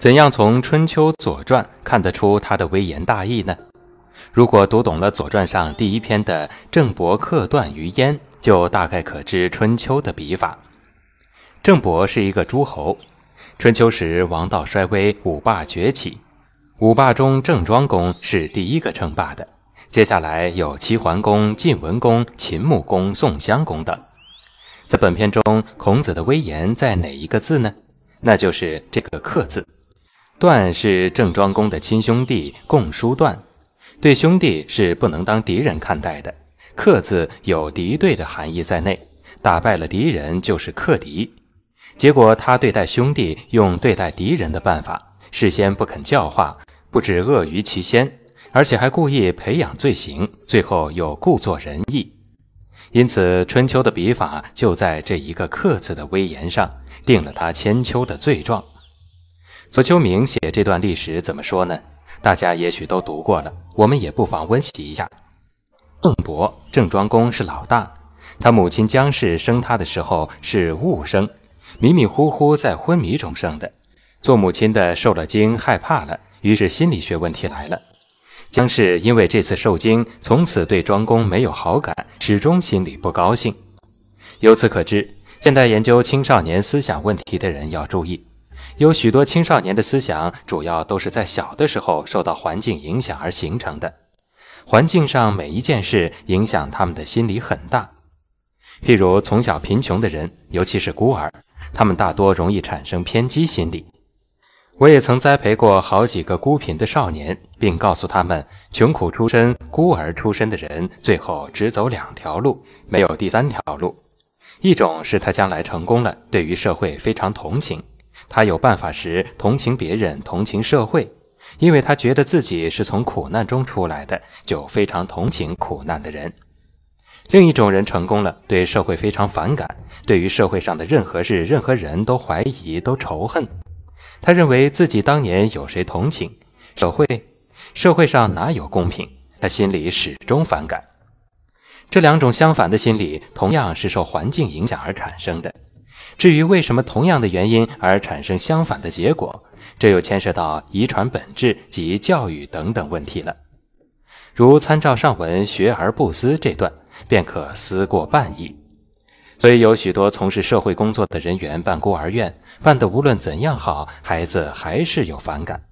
怎样从《春秋》《左传》看得出他的微言大义呢？如果读懂了《左传》上第一篇的“郑伯克段于鄢”，就大概可知《春秋》的笔法。郑伯是一个诸侯。春秋时王道衰微，五霸崛起。五霸中，郑庄公是第一个称霸的，接下来有齐桓公、晋文公、秦穆公、宋襄公等。在本篇中，孔子的微言在哪一个字呢？那就是这个“克”字。段是郑庄公的亲兄弟共叔段，对兄弟是不能当敌人看待的。克字有敌对的含义在内，打败了敌人就是克敌。结果他对待兄弟用对待敌人的办法，事先不肯教化，不止恶于其先，而且还故意培养罪行，最后又故作仁义。因此，《春秋》的笔法就在这一个“克”字的威严上，定了他千秋的罪状。左丘明写这段历史怎么说呢？大家也许都读过了，我们也不妨温习一下。孟伯郑庄公是老大，他母亲姜氏生他的时候是误生，迷迷糊糊在昏迷中生的。做母亲的受了惊，害怕了，于是心理学问题来了。姜氏因为这次受惊，从此对庄公没有好感，始终心里不高兴。由此可知，现代研究青少年思想问题的人要注意。有许多青少年的思想，主要都是在小的时候受到环境影响而形成的。环境上每一件事影响他们的心理很大。譬如从小贫穷的人，尤其是孤儿，他们大多容易产生偏激心理。我也曾栽培过好几个孤贫的少年，并告诉他们，穷苦出身、孤儿出身的人，最后只走两条路，没有第三条路。一种是他将来成功了，对于社会非常同情。他有办法时，同情别人，同情社会，因为他觉得自己是从苦难中出来的，就非常同情苦难的人。另一种人成功了，对社会非常反感，对于社会上的任何事、任何人都怀疑、都仇恨。他认为自己当年有谁同情社会？社会上哪有公平？他心里始终反感。这两种相反的心理，同样是受环境影响而产生的。至于为什么同样的原因而产生相反的结果，这又牵涉到遗传本质及教育等等问题了。如参照上文“学而不思”这段，便可思过半矣。所以有许多从事社会工作的人员办孤儿院，办得无论怎样好，孩子还是有反感。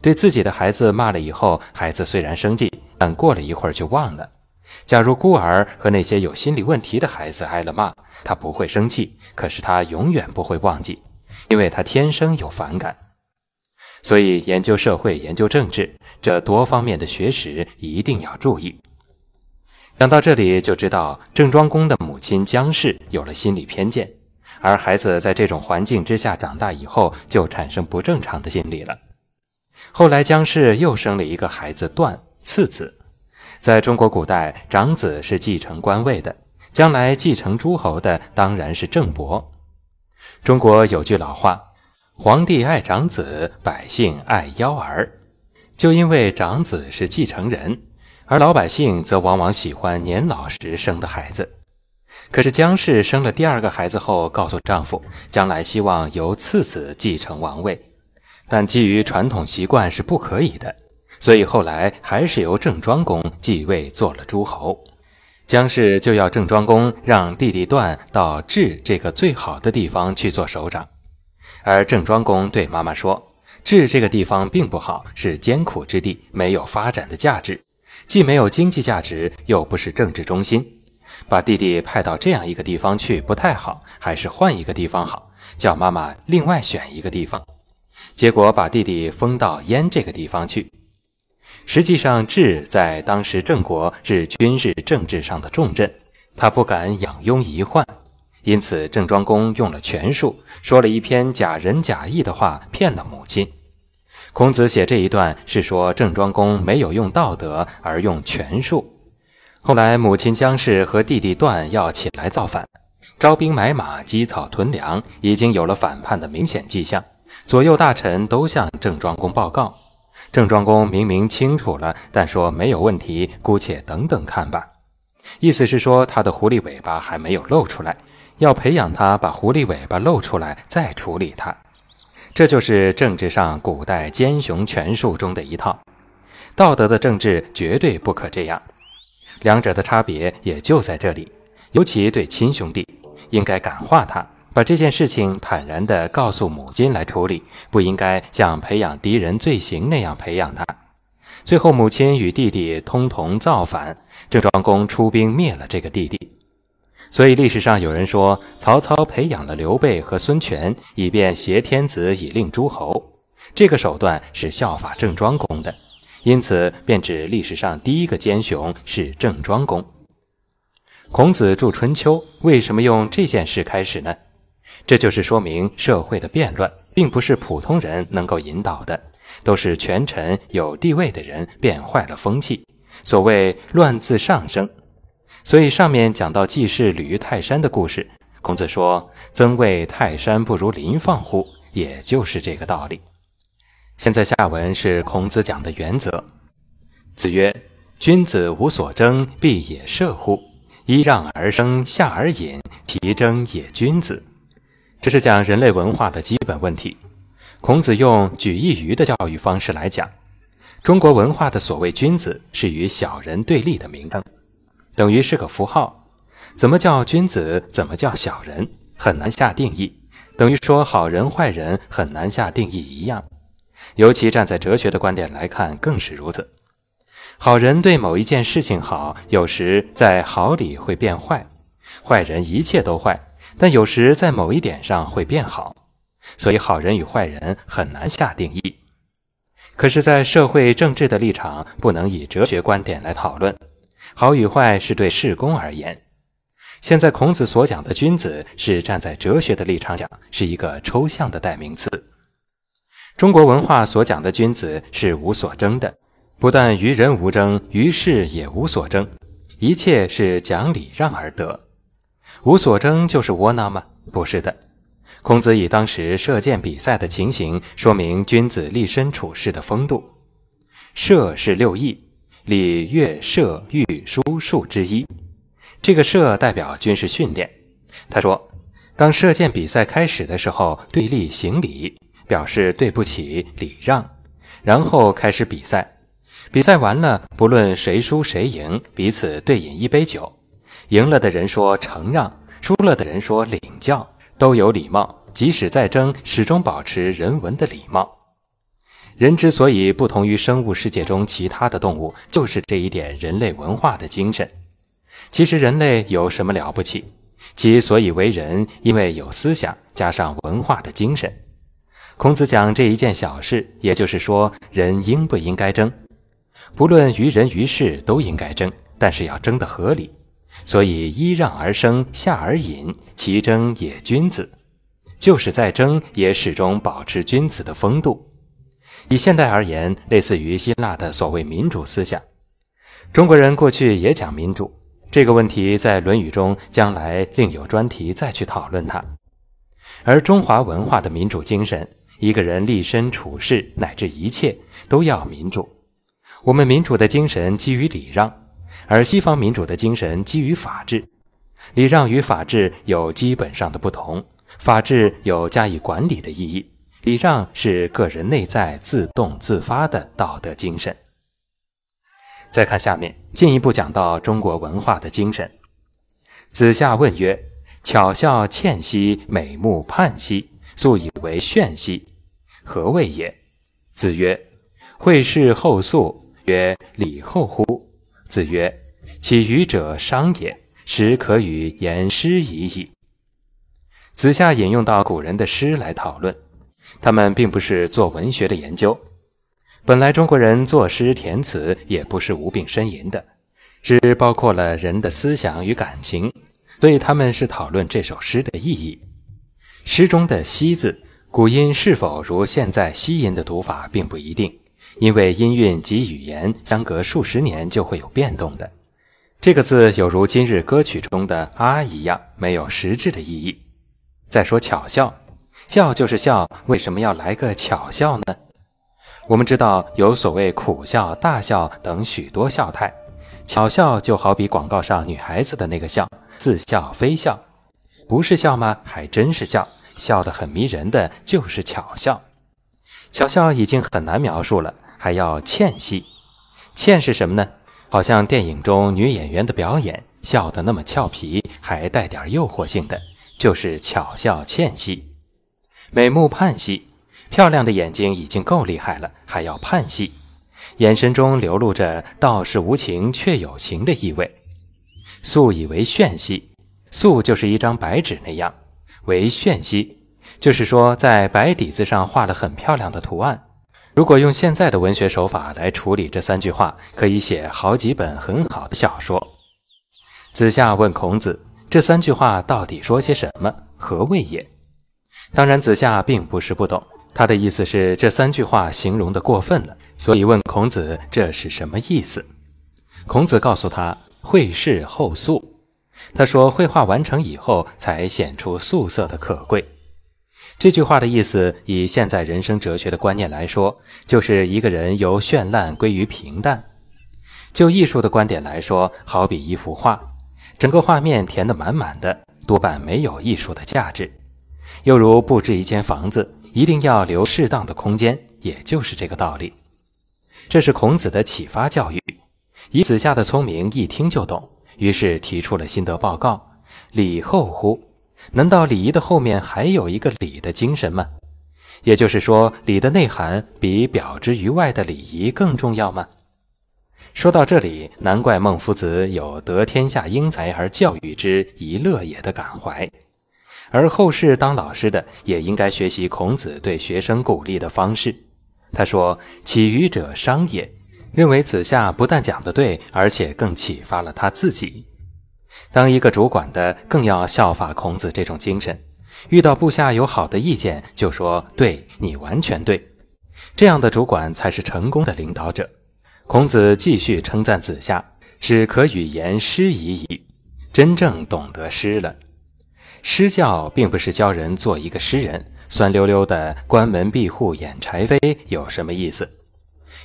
对自己的孩子骂了以后，孩子虽然生气，但过了一会儿就忘了。假如孤儿和那些有心理问题的孩子挨了骂，他不会生气，可是他永远不会忘记，因为他天生有反感。所以研究社会、研究政治，这多方面的学识一定要注意。讲到这里就知道，郑庄公的母亲姜氏有了心理偏见，而孩子在这种环境之下长大以后，就产生不正常的心理了。后来姜氏又生了一个孩子，段，次子。在中国古代，长子是继承官位的，将来继承诸侯的当然是郑伯。中国有句老话：“皇帝爱长子，百姓爱幺儿。”就因为长子是继承人，而老百姓则往往喜欢年老时生的孩子。可是姜氏生了第二个孩子后，告诉丈夫，将来希望由次子继承王位，但基于传统习惯是不可以的。所以后来还是由郑庄公继位做了诸侯，姜氏就要郑庄公让弟弟段到治这个最好的地方去做首长，而郑庄公对妈妈说：“治这个地方并不好，是艰苦之地，没有发展的价值，既没有经济价值，又不是政治中心，把弟弟派到这样一个地方去不太好，还是换一个地方好，叫妈妈另外选一个地方。”结果把弟弟封到燕这个地方去。实际上，智在当时郑国是军事政治上的重镇，他不敢养庸遗患，因此郑庄公用了权术，说了一篇假仁假义的话，骗了母亲。孔子写这一段是说郑庄公没有用道德，而用权术。后来，母亲姜氏和弟弟段要起来造反，招兵买马，积草屯粮，已经有了反叛的明显迹象。左右大臣都向郑庄公报告。郑庄公明明清楚了，但说没有问题，姑且等等看吧。意思是说，他的狐狸尾巴还没有露出来，要培养他把狐狸尾巴露出来再处理他。这就是政治上古代奸雄权术中的一套。道德的政治绝对不可这样，两者的差别也就在这里。尤其对亲兄弟，应该感化他。把这件事情坦然地告诉母亲来处理，不应该像培养敌人罪行那样培养他。最后，母亲与弟弟通同造反，郑庄公出兵灭了这个弟弟。所以，历史上有人说曹操培养了刘备和孙权，以便挟天子以令诸侯，这个手段是效法郑庄公的。因此，便指历史上第一个奸雄是郑庄公。孔子著《春秋》，为什么用这件事开始呢？这就是说明社会的变乱，并不是普通人能够引导的，都是权臣有地位的人变坏了风气。所谓乱自上升，所以上面讲到季氏旅于泰山的故事，孔子说：“曾为泰山，不如林放乎？”也就是这个道理。现在下文是孔子讲的原则。子曰：“君子无所争，必也射乎？揖让而生，下而饮，其争也君子。”这是讲人类文化的基本问题。孔子用举一隅的教育方式来讲，中国文化的所谓君子是与小人对立的名称，等于是个符号。怎么叫君子？怎么叫小人？很难下定义，等于说好人坏人很难下定义一样。尤其站在哲学的观点来看，更是如此。好人对某一件事情好，有时在好里会变坏；坏人一切都坏。但有时在某一点上会变好，所以好人与坏人很难下定义。可是，在社会政治的立场，不能以哲学观点来讨论好与坏，是对世功而言。现在孔子所讲的君子，是站在哲学的立场讲，是一个抽象的代名词。中国文化所讲的君子，是无所争的，不但与人无争，于事也无所争，一切是讲礼让而得。无所争就是窝囊吗？不是的。孔子以当时射箭比赛的情形，说明君子立身处世的风度。射是六艺，礼、乐、射、御、书、数之一。这个射代表军事训练。他说，当射箭比赛开始的时候，对立行礼，表示对不起，礼让。然后开始比赛，比赛完了，不论谁输谁赢，彼此对饮一杯酒。赢了的人说承让，输了的人说领教，都有礼貌。即使再争，始终保持人文的礼貌。人之所以不同于生物世界中其他的动物，就是这一点人类文化的精神。其实人类有什么了不起？其所以为人，因为有思想，加上文化的精神。孔子讲这一件小事，也就是说人应不应该争？不论于人于事都应该争，但是要争的合理。所以，揖让而生，下而饮，其争也君子。就是在争，也始终保持君子的风度。以现代而言，类似于希腊的所谓民主思想。中国人过去也讲民主，这个问题在《论语》中，将来另有专题再去讨论它。而中华文化的民主精神，一个人立身处世乃至一切都要民主。我们民主的精神基于礼让。而西方民主的精神基于法治，礼让与法治有基本上的不同。法治有加以管理的意义，礼让是个人内在自动自发的道德精神。再看下面，进一步讲到中国文化的精神。子夏问曰：“巧笑倩兮，美目盼兮，素以为炫兮，何谓也？”子曰：“惠氏后素曰礼后乎？”子曰：“其语者商也，时可与言诗已矣。”子夏引用到古人的诗来讨论，他们并不是做文学的研究。本来中国人作诗填词也不是无病呻吟的，是包括了人的思想与感情，所以他们是讨论这首诗的意义。诗中的“西”字，古音是否如现在“西音的读法，并不一定。因为音韵及语言相隔数十年就会有变动的，这个字有如今日歌曲中的“啊”一样，没有实质的意义。再说巧笑，笑就是笑，为什么要来个巧笑呢？我们知道有所谓苦笑、大笑等许多笑态，巧笑就好比广告上女孩子的那个笑，似笑非笑，不是笑吗？还真是笑笑得很迷人的，就是巧笑。巧笑已经很难描述了。还要欠戏，欠是什么呢？好像电影中女演员的表演，笑得那么俏皮，还带点诱惑性的，就是巧笑倩兮，美目盼兮。漂亮的眼睛已经够厉害了，还要盼兮，眼神中流露着“道是无情却有情”的意味。素以为绚兮，素就是一张白纸那样，为绚兮，就是说在白底子上画了很漂亮的图案。如果用现在的文学手法来处理这三句话，可以写好几本很好的小说。子夏问孔子：“这三句话到底说些什么？何谓也？”当然，子夏并不是不懂，他的意思是这三句话形容的过分了，所以问孔子这是什么意思。孔子告诉他：“绘事后素。”他说：“绘画完成以后，才显出素色的可贵。”这句话的意思，以现在人生哲学的观念来说，就是一个人由绚烂归于平淡；就艺术的观点来说，好比一幅画，整个画面填得满满的，多半没有艺术的价值；又如布置一间房子，一定要留适当的空间，也就是这个道理。这是孔子的启发教育，以子夏的聪明，一听就懂，于是提出了心得报告：“礼后乎。”难道礼仪的后面还有一个礼的精神吗？也就是说，礼的内涵比表之于外的礼仪更重要吗？说到这里，难怪孟夫子有“得天下英才而教育之，一乐也”的感怀。而后世当老师的也应该学习孔子对学生鼓励的方式。他说：“启予者商也”，认为子夏不但讲得对，而且更启发了他自己。当一个主管的，更要效法孔子这种精神，遇到部下有好的意见，就说对你完全对，这样的主管才是成功的领导者。孔子继续称赞子夏是可与言师已矣，真正懂得师了。师教并不是教人做一个诗人，酸溜溜的关门闭户演柴扉有什么意思？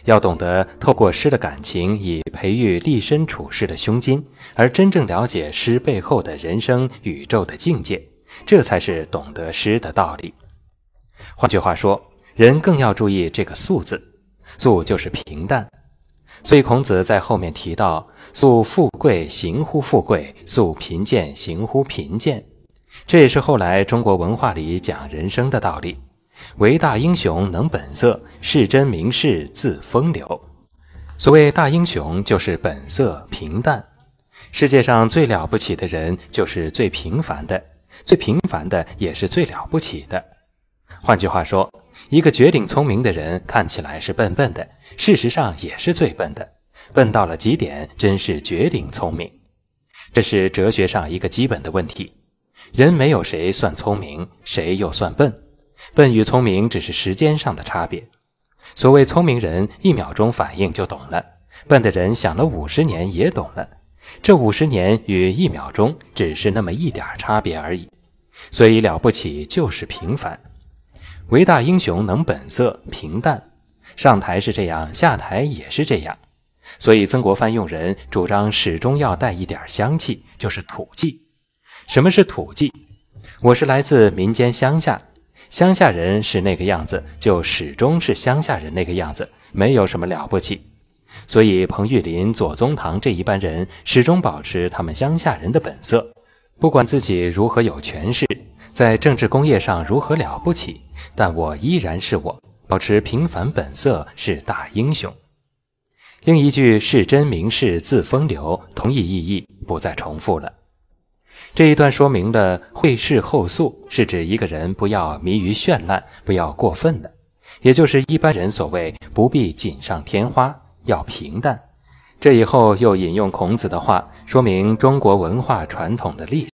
要懂得透过诗的感情，以培育立身处世的胸襟，而真正了解诗背后的人生宇宙的境界，这才是懂得诗的道理。换句话说，人更要注意这个“素”字，“素”就是平淡。所以孔子在后面提到：“素富贵，行乎富贵；素贫贱，行乎贫贱。”这也是后来中国文化里讲人生的道理。唯大英雄能本色，是真名士自风流。所谓大英雄，就是本色平淡。世界上最了不起的人，就是最平凡的；最平凡的，也是最了不起的。换句话说，一个绝顶聪明的人，看起来是笨笨的，事实上也是最笨的，笨到了极点，真是绝顶聪明。这是哲学上一个基本的问题：人没有谁算聪明，谁又算笨？笨与聪明只是时间上的差别。所谓聪明人，一秒钟反应就懂了；笨的人想了五十年也懂了。这五十年与一秒钟只是那么一点差别而已。所以了不起就是平凡。伟大英雄能本色，平淡。上台是这样，下台也是这样。所以曾国藩用人主张始终要带一点香气，就是土气。什么是土气？我是来自民间乡下。乡下人是那个样子，就始终是乡下人那个样子，没有什么了不起。所以，彭玉林、左宗棠这一般人始终保持他们乡下人的本色，不管自己如何有权势，在政治工业上如何了不起，但我依然是我，保持平凡本色是大英雄。另一句“是真名士自风流”，同一意义，不再重复了。这一段说明了会事后素，是指一个人不要迷于绚烂，不要过分了，也就是一般人所谓不必锦上添花，要平淡。这以后又引用孔子的话，说明中国文化传统的历。